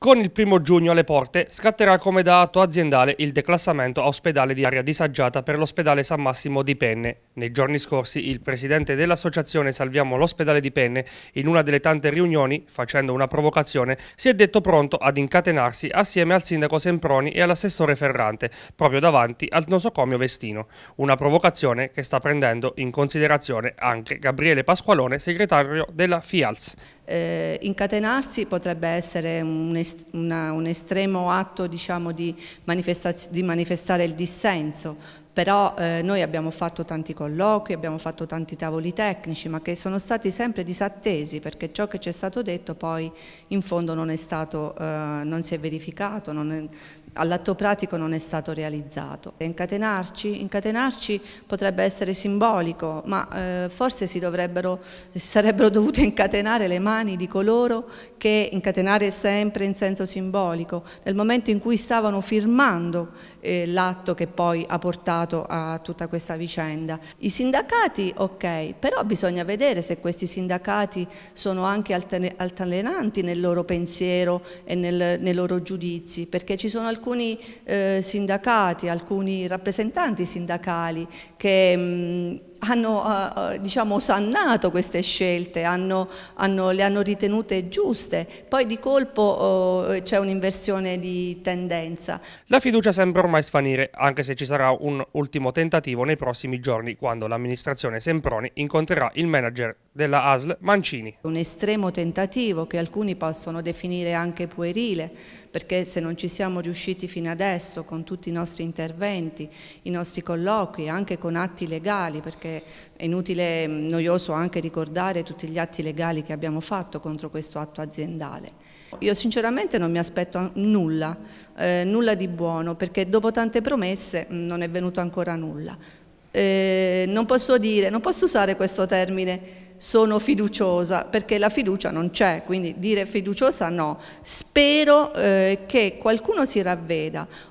Con il primo giugno alle porte scatterà come da atto aziendale il declassamento a ospedale di area disagiata per l'ospedale San Massimo di Penne. Nei giorni scorsi il presidente dell'associazione Salviamo l'ospedale di Penne, in una delle tante riunioni, facendo una provocazione, si è detto pronto ad incatenarsi assieme al sindaco Semproni e all'assessore Ferrante, proprio davanti al nosocomio Vestino. Una provocazione che sta prendendo in considerazione anche Gabriele Pasqualone, segretario della FIALS. Eh, incatenarsi potrebbe essere un, est una, un estremo atto diciamo, di, di manifestare il dissenso, però eh, noi abbiamo fatto tanti colloqui, abbiamo fatto tanti tavoli tecnici, ma che sono stati sempre disattesi perché ciò che ci è stato detto poi in fondo non, stato, eh, non si è verificato, all'atto pratico non è stato realizzato. Incatenarci, incatenarci potrebbe essere simbolico, ma eh, forse si dovrebbero, sarebbero dovute incatenare le mani di coloro che incatenare sempre in senso simbolico, nel momento in cui stavano firmando eh, l'atto che poi ha portato partecipato a tutta questa vicenda. I sindacati, ok, però bisogna vedere se questi sindacati sono anche altalenanti nel loro pensiero e nel, nei loro giudizi, perché ci sono alcuni eh, sindacati, alcuni rappresentanti sindacali che mh, mm, hanno eh, eh diciamo, sannato queste scelte, hanno, hanno, le hanno ritenute giuste, poi di colpo eh, c'è un'inversione di tendenza. La fiducia sembra ormai svanire, anche se ci sarà un ultimo tentativo nei prossimi giorni, quando l'amministrazione Semproni incontrerà il manager della ASL Mancini. Un estremo tentativo che alcuni possono definire anche puerile, perché se non ci siamo riusciti fino adesso con tutti i nostri interventi, i nostri colloqui, anche con atti legali, perché è inutile, mm, noioso anche ricordare tutti gli atti legali che abbiamo fatto contro questo atto aziendale. Io sinceramente non mi aspetto nulla, eh, nulla di buono, perché dopo tante promesse mm, non è venuto ancora nulla. Eh, non posso dire, non posso usare questo termine sono fiduciosa, perché la fiducia non c'è, quindi dire fiduciosa no. Spero eh, che qualcuno si ravveda,